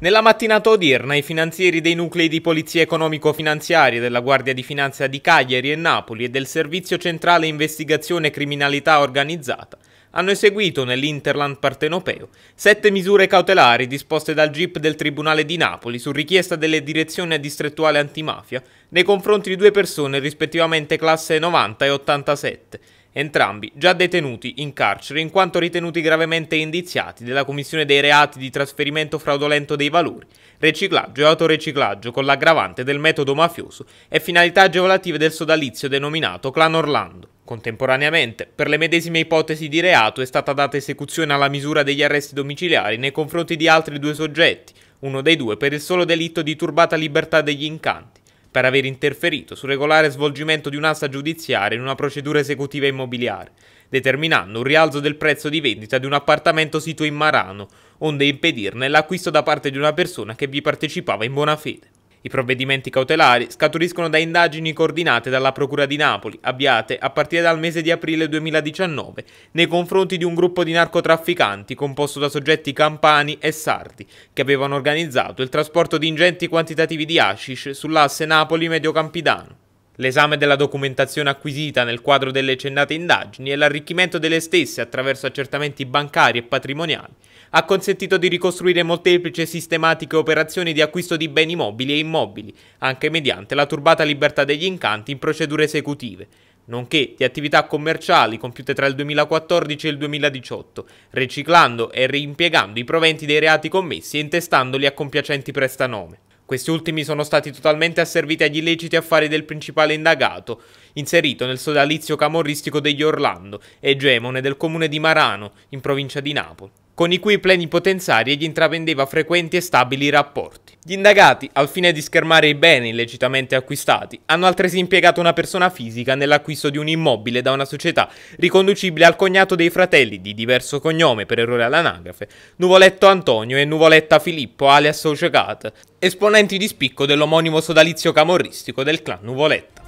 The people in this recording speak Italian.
Nella mattinata odierna i finanzieri dei nuclei di polizia economico-finanziaria della Guardia di Finanza di Cagliari e Napoli e del Servizio Centrale Investigazione Criminalità Organizzata hanno eseguito nell'Interland partenopeo sette misure cautelari disposte dal GIP del Tribunale di Napoli su richiesta delle direzioni distrettuale antimafia nei confronti di due persone rispettivamente classe 90 e 87 entrambi già detenuti in carcere in quanto ritenuti gravemente indiziati della commissione dei reati di trasferimento fraudolento dei valori, riciclaggio e autoreciclaggio con l'aggravante del metodo mafioso e finalità agevolative del sodalizio denominato Clan Orlando. Contemporaneamente, per le medesime ipotesi di reato è stata data esecuzione alla misura degli arresti domiciliari nei confronti di altri due soggetti, uno dei due per il solo delitto di turbata libertà degli incanti per aver interferito sul regolare svolgimento di un'asta giudiziaria in una procedura esecutiva immobiliare, determinando un rialzo del prezzo di vendita di un appartamento sito in Marano, onde impedirne l'acquisto da parte di una persona che vi partecipava in buona fede. I provvedimenti cautelari scaturiscono da indagini coordinate dalla Procura di Napoli, avviate a partire dal mese di aprile 2019, nei confronti di un gruppo di narcotrafficanti composto da soggetti campani e sardi, che avevano organizzato il trasporto di ingenti quantitativi di hashish sull'asse Napoli-Mediocampidano l'esame della documentazione acquisita nel quadro delle cennate indagini e l'arricchimento delle stesse attraverso accertamenti bancari e patrimoniali ha consentito di ricostruire molteplici e sistematiche operazioni di acquisto di beni mobili e immobili, anche mediante la turbata libertà degli incanti in procedure esecutive, nonché di attività commerciali compiute tra il 2014 e il 2018, riciclando e reimpiegando i proventi dei reati commessi e intestandoli a compiacenti prestanome. Questi ultimi sono stati totalmente asserviti agli illeciti affari del principale indagato, inserito nel sodalizio camorristico degli Orlando, egemone del comune di Marano, in provincia di Napoli con i cui plenipotenzari egli intravendeva frequenti e stabili rapporti. Gli indagati, al fine di schermare i beni illecitamente acquistati, hanno altresì impiegato una persona fisica nell'acquisto di un immobile da una società riconducibile al cognato dei fratelli di diverso cognome per errore all'anagrafe, Nuvoletto Antonio e Nuvoletta Filippo alias Ocecat, esponenti di spicco dell'omonimo sodalizio camorristico del clan Nuvoletta.